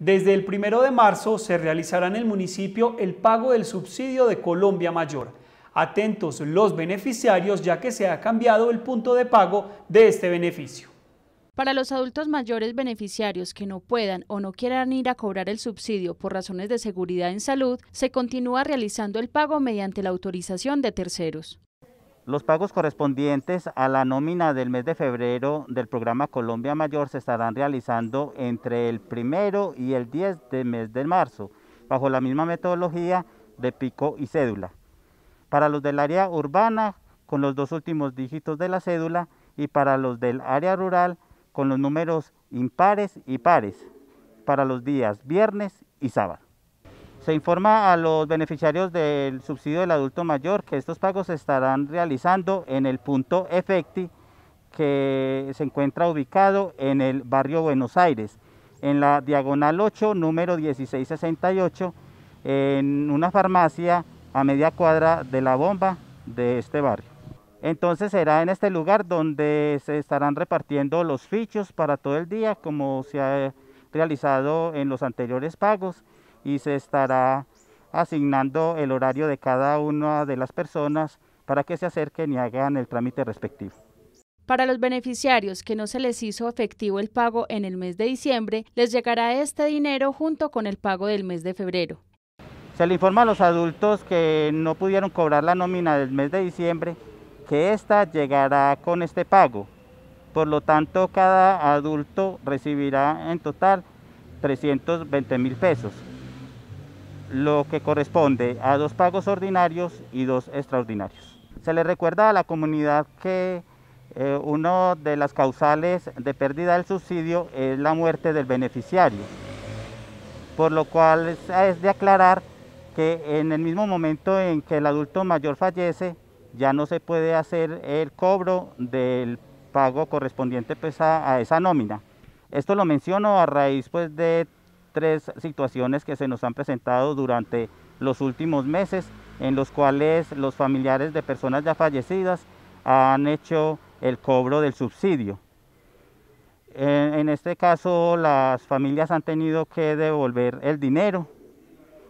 Desde el primero de marzo se realizará en el municipio el pago del subsidio de Colombia Mayor. Atentos los beneficiarios ya que se ha cambiado el punto de pago de este beneficio. Para los adultos mayores beneficiarios que no puedan o no quieran ir a cobrar el subsidio por razones de seguridad en salud, se continúa realizando el pago mediante la autorización de terceros. Los pagos correspondientes a la nómina del mes de febrero del programa Colombia Mayor se estarán realizando entre el primero y el 10 de mes de marzo, bajo la misma metodología de pico y cédula. Para los del área urbana, con los dos últimos dígitos de la cédula, y para los del área rural, con los números impares y pares, para los días viernes y sábado. Se informa a los beneficiarios del subsidio del adulto mayor que estos pagos se estarán realizando en el punto Efecti que se encuentra ubicado en el barrio Buenos Aires, en la diagonal 8, número 1668, en una farmacia a media cuadra de la bomba de este barrio. Entonces será en este lugar donde se estarán repartiendo los fichos para todo el día, como se ha realizado en los anteriores pagos y se estará asignando el horario de cada una de las personas para que se acerquen y hagan el trámite respectivo. Para los beneficiarios que no se les hizo efectivo el pago en el mes de diciembre, les llegará este dinero junto con el pago del mes de febrero. Se le informa a los adultos que no pudieron cobrar la nómina del mes de diciembre que ésta llegará con este pago. Por lo tanto, cada adulto recibirá en total 320 mil pesos lo que corresponde a dos pagos ordinarios y dos extraordinarios. Se le recuerda a la comunidad que eh, una de las causales de pérdida del subsidio es la muerte del beneficiario, por lo cual es de aclarar que en el mismo momento en que el adulto mayor fallece, ya no se puede hacer el cobro del pago correspondiente pues, a, esa nómina. Esto lo menciono a raíz pues, de tres situaciones que se nos han presentado durante los últimos meses, en los cuales los familiares de personas ya fallecidas han hecho el cobro del subsidio. En, este caso, las familias han tenido que devolver el dinero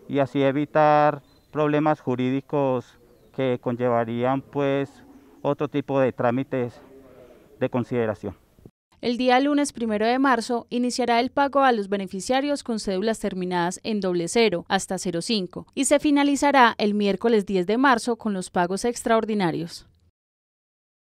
y así evitar problemas jurídicos que conllevarían pues otro tipo de trámites de consideración. El día lunes 1 de marzo iniciará el pago a los beneficiarios con cédulas terminadas en doble cero hasta 05 y se finalizará el miércoles 10 de marzo con los pagos extraordinarios.